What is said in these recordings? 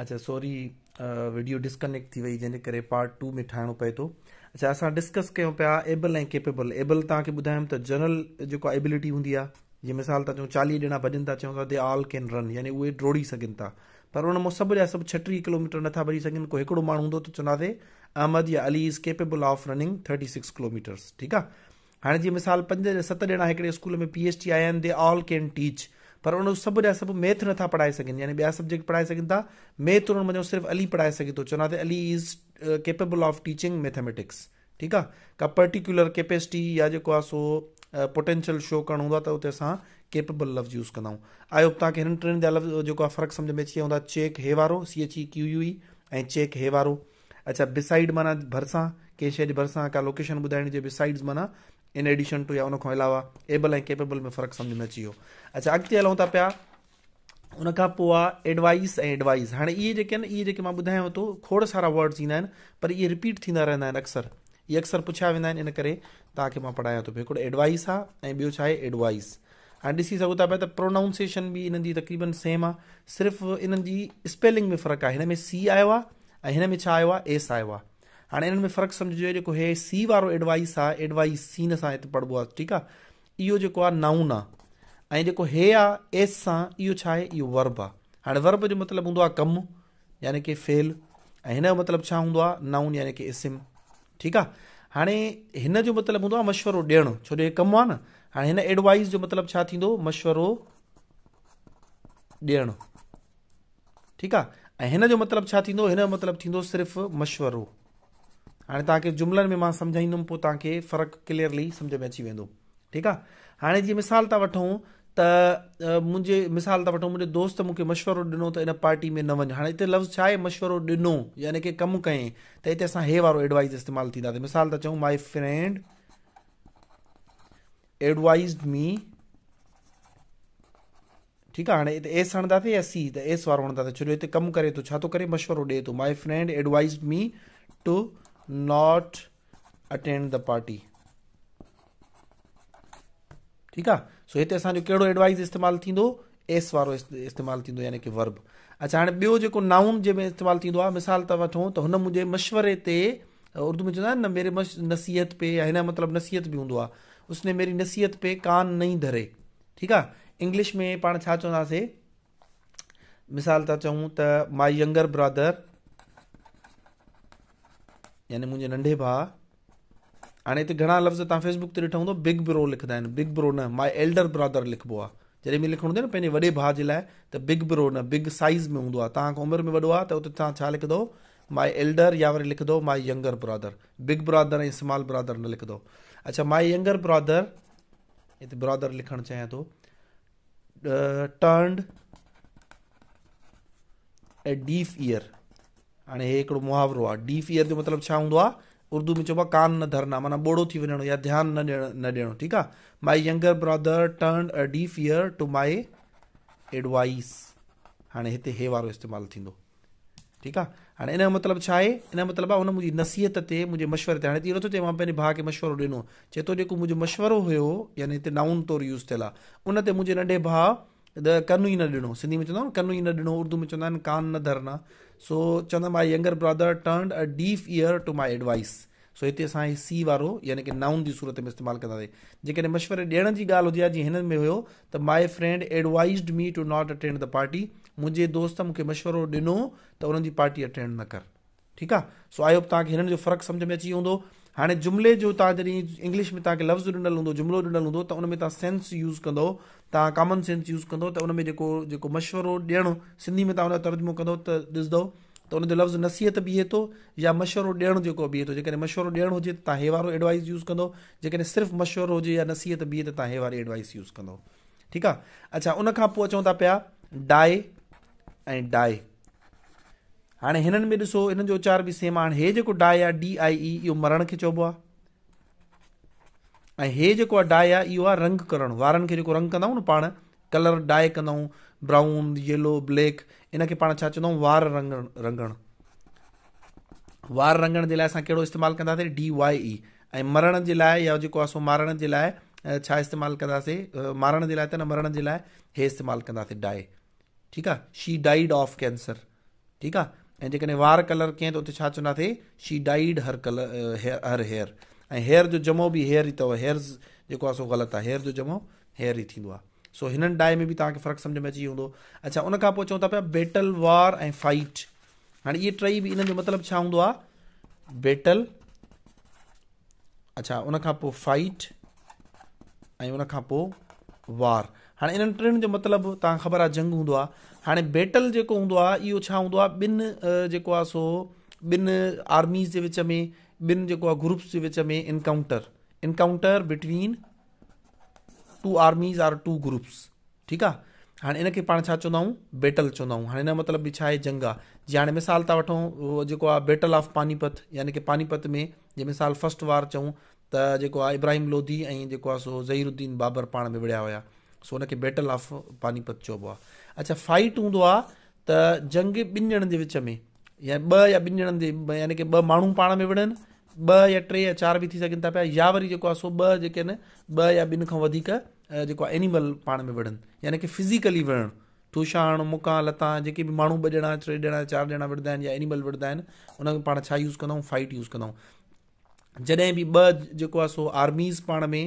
अच्छा sorry video disconnect थी वई जंहिंजे करे पार्ट टू में ठाहिणो पए थो अच्छा असां डिस्कस कयूं पिया एबल ऐं केपेबल एबल तव्हांखे ॿुधायमि त जनरल जेको एबिलिटी हूंदी आहे जीअं मिसाल तव्हां चऊं चालीह ॼणा भॼनि था चवनि था द ऑल केन रन यानी उहे ड्रोड़ी सघनि था पर उनमां सभु जा सभु छटीह किलोमीटर नथा भरी सघनि को हिकिड़ो माण्हू हूंदो त चवंदासीं अहमद या Ali is capable of running thirty six kilometres ठीकु आहे हाणे जीअं मिसाल पंज सत ॼणा हिकिड़े स्कूल में पी एच टी आया आहिनि दे ऑल कैन टीच पर उन सभु जा सभु मैथ नथा पढ़ाए सघनि यानी ॿिया सब्जेक्ट पढ़ाए सघनि था मैथ उन्हनि मञो सिर्फ़ु अली पढ़ाए सघे थो चवंदा त Ali is capable of teaching mathematics ठीकु आहे का पर्टीकुलर केपेसिटी या जेको आहे सो पोटेंशियल शो करणो हूंदो आहे त उते असां केपेबल लफ़्ज़ यूज़ कंदा आहियूं आयो तव्हांखे हिननि टिनि जा लफ़्ज़ जेको आहे फ़र्क़ु सम्झ में अची विया हूंदा चेक हे वारो C H E Q U E ऐं चेक हे वारो अच्छा बिसाइड माना भरिसां कंहिं शइ जे भरिसां का लोकेशन ॿुधाइण जे बिसाइड्स माना इन एडिशन टू या उनखां अलावा एबल ऐं केपेबल में फ़र्क़ु सम्झि में अची वियो अच्छा अॻिते हलूं था पिया उनखां पोइ आहे एडवाइस ऐं एडवाइज़ हाणे इहे जेके आहिनि इहे जेके मां ॿुधायांव थो खोड़ा सारा वर्ड्स ईंदा आहिनि पर इहे रिपीट थींदा रहंदा आहिनि अक्सर इहे अक्सर पुछिया वेंदा आहिनि इन करे तव्हांखे मां पढ़ायां थो हिकिड़ो एडवाइस आहे ऐं ॿियो छा आहे एडवाइस हाणे ॾिसी सघो था पिया त प्रोनाउंसिएशन बि इन्हनि जी सेम आहे सिर्फ़ु इन्हनि जी में फ़र्क़ु आहे हिन में सी आयो आहे ऐं हिन में छा आयो एस आयो आहे हाणे हिननि में फ़र्क़ु सम्झिजे जेको हे सी वारो एडवाइस आहे एडवाइस सीन सां हिते पढ़िबो आहे ठीकु आहे इहो जेको आहे नाउन आहे ऐं जेको हे आहे एस सां इहो छा आहे इहो वर्ब आहे हाणे वर्ब जो मतिलबु हूंदो आहे कमु यानी की फेल ऐं हिन जो मतिलबु छा हूंदो आहे नाउन यानी की इसिम ठीकु आहे हाणे हिन जो मतिलबु हूंदो आहे मशवरो ॾियणु छो जो हे कमु आहे न हाणे हिन एडवाइस जो मतिलबु छा थींदो मशवरो ॾियणु ठीकु आहे ऐं हिन जो मतिलबु छा थींदो हिन जो मतिलबु थींदो सिर्फ़ु मशवरो हाणे तव्हांखे जुमलनि में मां सम्झाईंदुमि पोइ तव्हांखे फ़र्क़ु क्लियरली सम्झ में अची वेंदो ठीकु आहे हाणे जीअं मिसाल था वठूं त मुंहिंजे मिसाल था वठूं मुंहिंजे दोस्त मूंखे मशवरो ॾिनो त इन पार्टी में न वञु हाणे हिते लफ़्ज़ छा आहे मशवरो ॾिनो यानी की कमु कयईं त हिते असां हे वारो एडवाइज़ इस्तेमालु थींदासीं मिसाल था चऊं माई फ्रेंड एडवाइज़ मी ठीकु आहे हाणे हिते एस हणंदासीं या सी त एस वारो हणंदासीं छो जो हिते कमु करे थो छा थो करे मशवरो ॾिए थो my friend advise me to not attend the party ठीकु आहे सो हिते असांजो कहिड़ो एडवाइज़ इस्तेमालु थींदो एस वारो इस्तेमालु थींदो यानी की वर्ब अच्छा हाणे ॿियो जेको नाउन जंहिंमें इस्तेमालु थींदो आहे मिसाल था वठूं त हुन मुंहिंजे मशवरे ते उर्दू में चवंदा आहिनि न मेरे नसीहत पे या हिन जो मतिलबु नसीहत बि हूंदो आहे उस मेरी नसीहत पे कान न धरे ठीकु आहे इंग्लिश में पाण छा चवंदासीं मिसाल था चऊं त माय यंगर ब्रादर यानी मुंहिंजे नंढे भाउ हाणे हिते घणा लफ़्ज़ तव्हां फेसबुक ते ॾिठो हूंदो बिग ब्रो लिखंदा आहिनि बिग ब्रो न माए एल्डर ब्रादर लिखबो आहे जॾहिं मां लिखण हूंदो न पंहिंजे वॾे भाउ जे लाइ त बिग ब्रो न बिग साइज़ में हूंदो आहे तव्हांखे उमिरि में वॾो आहे त हुते तव्हां छा लिखंदो माए एल्डर या वरी लिखंदो my younger brother big brother ऐं स्मॉल ब्रादर न लिखंदो अच्छा माय यंगर ब्रादर हिते ब्रादर लिखणु चाहियां थो ए डीफ ईयर અને હે એકડો મુહાવરો આ ડીફિયર મતલબ છા હુndo આ ઉર્દુ મે ચબા कान ન ધરના માના બોડો થી વણનો يا ધ્યાન ન ન દેણો ઠીક આ my younger brother turned deaf ear to my advice અને હેતે હે વારો ઇસ્તેમાલ થીndo ઠીક આ અને ઇના મતલબ છાય ઇના મતલબા હું મુજે નસીહત તે મુજે મશવર દેને દી તો તે માં પેને ભા કે મશવરો દેનો ચેતો જો કુ મુજે મશવરો હયો એટલે નાઉન તોર યુઝ થેલા ઉનતે મુજે નડે ભા કનુઈ ન દેનો સિંધી મે ચંદા કનુઈ ન દેનો ઉર્દુ મે ચંદા कान ન ધરના सो चवंदा my younger brother turn a deaf ear to my advice सो हिते असां सी वारो यानी की नाउन जी सूरत में इस्तेमालु कंदासीं जेकॾहिं मशवरे ॾियण जी ॻाल्हि हुजे आहे जीअं हिन में हुयो त my friend advise me to not attend the party मुंहिंजे दोस्त मूंखे मशवरो ॾिनो त उन्हनि जी पार्टी अटेंड न कर ठीकु आहे सो आई होप तव्हांखे हिननि जो फ़र्क़ु सम्झ में अची वेंदो हाणे जुमिले जो तव्हां जॾहिं इंग्लिश में तव्हांखे लफ़्ज़ ॾिनल हूंदो जुमिलो ॾिनल हूंदो त उन में तव्हां सेंस यूज़ कंदो तव्हां कॉमन सेंस यूज़ कंदो त उनमें जेको जेको मशवरो ॾियणु सिंधी में तव्हां उनजो तर्जुमो कंदो त ॾिसंदो त उनजो लफ़्ज़ नसीहत बीहे थो या मशवरो ॾियणु जेको बीहे थो जेकॾहिं मशवरो ॾियणु हुजे त तव्हां हे वारो एडवाइस यूज़ कंदो जेकॾहिं सिर्फ़ु मशवरो हुजे या नसीहत बीहे त तव्हां हे वारी एडवाइस यूज़ कंदो ठीकु आहे अच्छा उनखां पोइ अचूं था पिया डाए ऐं डाए हाणे हिननि में ॾिसो हिननि जो उचार बि सेम आहे हाणे हे जेको डाए आहे डी आई ई इहो मरण खे चइबो आहे ऐं हे जेको आहे डाए आहे इहो आहे रंग करणु वारनि खे जेको रंग कंदा आहियूं न पाण कलर डाए कंदा आहियूं ब्राउन येलो ब्लैक इन खे पाण छा चवंदा आहियूं वार रंग रंगण वार रंगण जे लाइ असां कहिड़ो इस्तेमालु कंदासीं डी वाई ई ऐं मरण जे लाइ या जेको आहे सो मारण जे लाइ छा इस्तेमालु कंदासीं मारण जे लाइ त न मरण जे लाइ हे इस्तेमालु कंदासीं डाए ठीकु आहे शी डाइड ऑफ कैंसर ठीकु आहे ऐं जेकॾहिं वार कलर कीअं त उते छा चवंदासीं she dyed her colour hair her hair ऐं हेयर जो जमो बि हेयर ई अथव हेयर जेको आहे सो ग़लति आहे हेयर जो जमो हेयर ई थींदो आहे सो हिननि डाए में बि तव्हांखे फ़र्क़ु सम्झ में अची वेंदो अच्छा उन खां पोइ चऊं था पिया बेटल वार ऐं फाइट हाणे इहे टई बि इन्हनि जो मतिलबु छा हूंदो आहे बेटल अच्छा उन खां पोइ फाइट ऐं उन खां पोइ वार हाणे इन्हनि टिनि जो मतिलबु तव्हांखे ख़बर आहे जंग हूंदो आहे हाणे बेटल जेको हूंदो आहे इहो छा हूंदो आहे ॿिनि जेको आहे सो ॿिनि आर्मीज़ जे विच में ॿिनि जेको आहे ग्रुप्स जे विच में encounter encounter between two armies or two groups ठीकु आहे हाणे इनखे पाण छा चवंदा आहियूं बैटल चवंदा आहियूं हाणे हिन मतिलबु बि छा आहे जंग आहे जीअं हाणे मिसाल था वठूं जेको आहे बेटल ऑफ पानीपत यानी की पानीपत में जीअं मिसाल फस्ट वार चऊं त जेको आहे इब्राहिम लोधी ऐं जेको आहे सो ज़हीरुद्दीन बाबर पाण में विड़िया हुया सो हुनखे बेटल ऑफ पानीपत चइबो आहे अच्छा फाइट हूंदो आहे त जंग ॿिनि ॼणनि जे विच में या ॿ या ॿिनि ॼणनि जे यानी की ॿ माण्हू पाण में विढ़नि ॿ या टे या चारि बि थी सघनि था पिया या वरी जेको आहे सो ॿ जेके आहिनि ॿ या ॿिनि खां वधीक जेको आहे एनिमल पाण में विढ़नि यानी की फिज़िकली विढ़णु तुषाण मुका लता जेके बि माण्हू ॿ ॼणा टे ॼणा चारि ॼणा विढ़ंदा आहिनि या एनिमल विढ़ंदा आहिनि उन पाण छा यूज़ कंदा कंदाऊं फाइट यूज़ कंदा कंदाऊं जॾहिं बि ॿ जेको आहे सो आर्मीज़ पाण में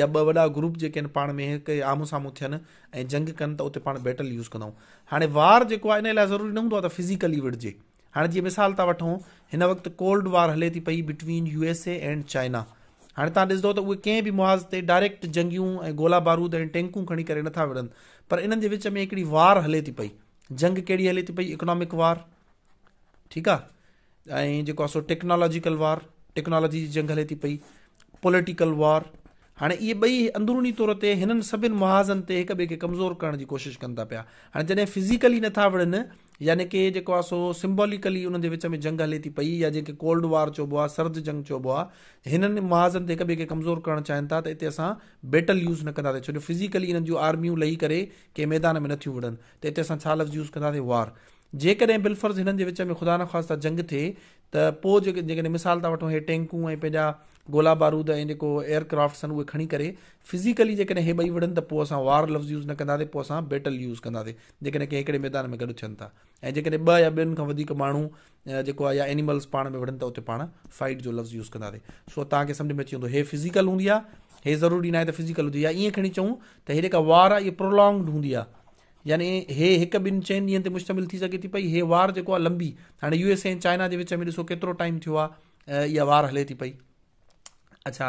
या ॿ वॾा ग्रुप जेके आहिनि पाण में हिकु आम्हूं साम्हूं थियनि ऐं जंग कनि त उते पाण बैटल यूज़ कंदा कंदाऊं हाणे वार जेको आहे इन लाइ ज़रूरी न हूंदो आहे त फिज़िकली विढ़जे हाणे जीअं मिसाल था वठूं हिन वक़्तु कोल्ड वार हले थी पई between U S A and China हाणे तव्हां ॾिसंदो त उहे कंहिं बि मुआज़ ते डायरेक्ट जंगियूं ऐं गोला बारूद ऐं टैंकूं खणी करे नथा विढ़नि पर इन्हनि जे विच में हिकिड़ी वार हले थी पई जंग कहिड़ी हले थी पई इकोनॉमिक वार ठीकु आहे ऐं जेको आहे सो टेक्नोलॉजिकल वार टेक्नोलॉजी जी जंग हले थी पई पॉलिटिकल वार हाणे इहे ॿई अंदरुनी तौर ते हिननि सभिनि मुहाज़नि ते हिक ॿिए खे कमज़ोर करण जी कोशिशि कनि था पिया हाणे जॾहिं फिज़िकली नथा विढ़नि यानी की जेको आहे सो सिम्बोलिकली उन्हनि जे विच में जंग हले थी पई या जेके कोल्ड वॉर चइबो आहे सर्द जंग चइबो आहे हिननि महाज़नि ते हिक ॿिए खे कमज़ोर करणु चाहिनि था त हिते असां बेटल यूज़ न कंदासीं छो जो फिज़िकली हिननि जूं आर्मियूं लही करे कंहिं मैदान में नथियूं विढ़नि त हिते असां छा लफ़्ज़ यूज़ कंदासीं वॉर जेकॾहिं बिल्फर्ज़ हिननि जे विच में ख़ुदा न ख़ासि जंग थिए त पोइ जेके जेकॾहिं मिसाल था वठूं हे टैंकूं ऐं पंहिंजा गोला बारूद ऐं जेको एयरक्राफ्ट्स आहिनि उहे खणी करे फिज़िकली जेकॾहिं हे ॿई विढ़नि त पोइ असां वार लफ़्ज़ यूज़ न कंदासीं पोइ असां बेटल यूज़ कंदासीं जेकॾहिं कंहिं हिकिड़े मैदान में गॾु थियनि था ऐं जेकॾहिं ॿ या ॿियनि खां वधीक माण्हू जेको आहे या एनिमल्स पाण में विढ़नि त उते पाण फाइट जो लफ़्ज़ यूज़ कंदासीं सो तव्हांखे सम्झ में अची वेंदो हे फिज़िकल हूंदी आहे हे ज़रूरी न आहे त फिज़िकल हूंदी आहे ईअं खणी चऊं त हे जेका वार आहे इहा प्रोलॉंग्ड हूंदी आहे यानी हे हिकु ॿिनि चइनि ॾींहंनि ते मुश्तमिल थी सघे थी पई हे वार जेको आहे लंबी हाणे यू एस ए ऐं चाइना जे विच में ॾिसो केतिरो टाइम थियो आहे इहा वार हले थी पई अच्छा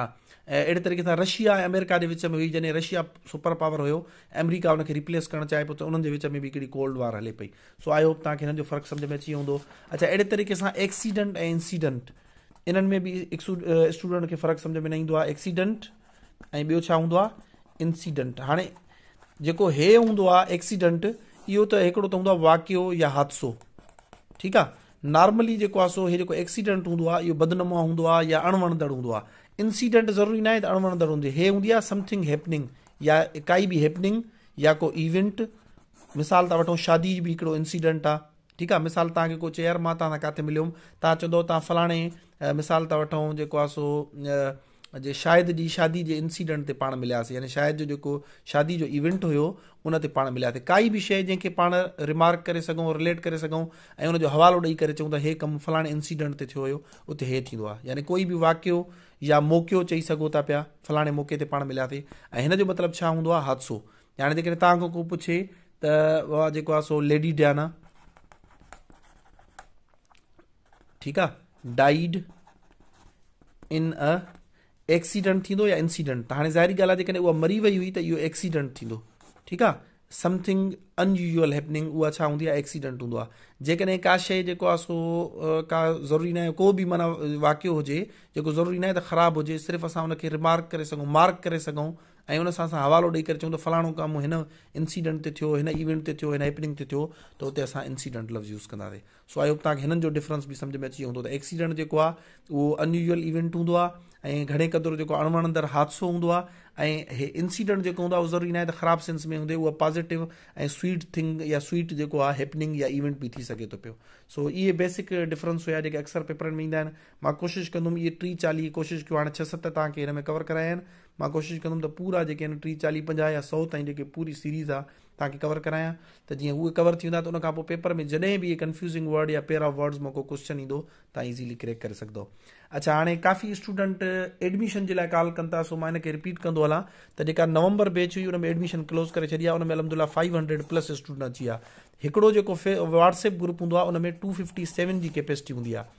ऐं अहिड़े तरीक़े सां रशिया ऐं अमेरिका जे विच में हुई जॾहिं रशिया सुपर पावर हुयो अमेरिका हुनखे रिप्लेस करणु चाहे पियो त उन्हनि जे विच में बि हिकिड़ी कोल्ड वार हले पई सो आई होप तव्हांखे हिननि जो फ़र्क़ु सम्झ में अची वेंदो अच्छा अहिड़े तरीक़े सां एक्सीडेंट ऐं इंसीडेंट इन्हनि में बि स्टूडेंट खे फ़र्क़ु सम्झ में न ईंदो आहे एक्सीडेंट ऐं ॿियो छा हूंदो आहे इंसीडेंट हाणे जेको हे हूंदो आहे एक्सीडेंट इहो त हिकिड़ो त हूंदो आहे वाकियो या हादसो ठीकु आहे नॉर्मली जेको आहे सो हे जेको एक्सीडेंट हूंदो आहे इहो बदनमा हूंदो आहे या अणवणदड़ हूंदो आहे इंसीडेंट ज़रूरी न आहे त अणवणंदड़ हूंदी हे हूंदी आहे समथिंग हैपनिंग या काई बि हैपनिंग या को इवेंट मिसाल था वठूं शादी जी बि हिकिड़ो इंसीडेंट आहे ठीकु आहे मिसाल तव्हांखे को चेयर मां तव्हांखे किथे मिलियुमि तव्हां चवंदो तव्हां फलाणे मिसाल था वठूं जेको आहे सो जे शायदि जी शादी जे इंसिडेंट ते पाण मिलियासीं यानी शायदि जो जेको शादी जो इवेंट हुयो उन ते पाण मिलियासीं काई बि शइ जंहिंखे पाण रिमार्क करे सघूं रिलेट करे सघूं ऐं उनजो हवालो ॾेई करे चऊं त हे कमु फलाणे इंसिडेंट ते थियो हुयो उते हे थींदो आहे यानी कोई बि वाकियो या मौकियो चई सघो था पिया फलाणे मौक़े ते पाण मिलियासीं ऐं हिन जो मतिलबु छा हूंदो आहे हादसो यानी जेकॾहिं तव्हां खां को पुछे त उहा जेको आहे सो लेडी डा ठीकु आहे डाइड इन अ एक्सीडेंट थींदो या इंसीडेंट त हाणे ज़ाहिरी ॻाल्हि आहे जेकॾहिं उहा मरी वई हुई त इहो एक्सीडेंट थींदो ठीकु आहे समथिंग अनयूज़ुअल हैपनिंग उहा छा हूंदी आहे एक्सीडेंट हूंदो आहे जेकॾहिं का शइ जेको आहे सो का ज़रूरी न आहे को बि माना वाकियो हुजे जेको ज़रूरी न आहे त ख़राबु हुजे सिर्फ़ु असां हुनखे रिमार्क करे सघूं मार्क करे सघूं ऐं उन सां असां हवालो ॾेई करे चऊं त फलाणो कमु हिन इंसीडेंट ते थियो हिन इवेंट ते थियो हिन हैपनिंग ते थियो त हुते असां इंसीडेंट लफ़्ज़ यूज़ कंदासीं सो आई होप तव्हांखे हिननि जो डिफ्रेंस बि सम्झि में अची वेंदो त एक्सीडेंट जेको आहे उहो अनयूजल इवेंट हूंदो आहे ऐं घणे क़दुरु जेको अणवणंदड़ हादसो हूंदो आहे ऐं हे इंसीडेंट जेको हूंदो आहे उहो ज़रूरी न आहे त ख़राबु सेंस में हूंदे उहा पॉज़िटिव ऐं स्वीट थिंग या स्वीट जेको आहे हैपनिंग या इवेंट बि थी सघे थो पियो सो इहे बेसिक डिफ्रेंस हुया जेके अक्सर पेपरनि में ईंदा आहिनि मां कोशिशि कंदुमि इहे टी चालीह कोशिशि कयो हाणे छह सत तव्हांखे हिन में कवर कराया आहिनि मां कोशिशि कंदुमि त पूरा जेके आहिनि टी चालीह पंजाह या सौ ताईं जेके पूरी सीरीज़ आहे तव्हांखे कवर करायां त जीअं उहे कवर थी वेंदा त उनखां पोइ पेपर में जॾहिं बि इहे कंफ्यूज़िंग वर्ड या पेर ऑफ वर्ड्स मां को क्वेशन ईंदो तव्हां ईज़ीली क्रेक करे सघंदो अच्छा हाणे काफ़ी स्टूडेंट एडमिशन जे लाइ कॉल कनि था सो मां हिन खे रिपीट कंदो हलां त जेका नवंबर बैच हुई हुन में एडमिशन क्लोज़ करे छॾी आहे हुन में अलमदुला फाइव हंड्रेड प्लस स्टूडेंट अची विया हिकिड़ो जेको फे वाट्सअप ग्रुप हूंदो आहे हुन में two fifty seven G capacity हूंदी आहे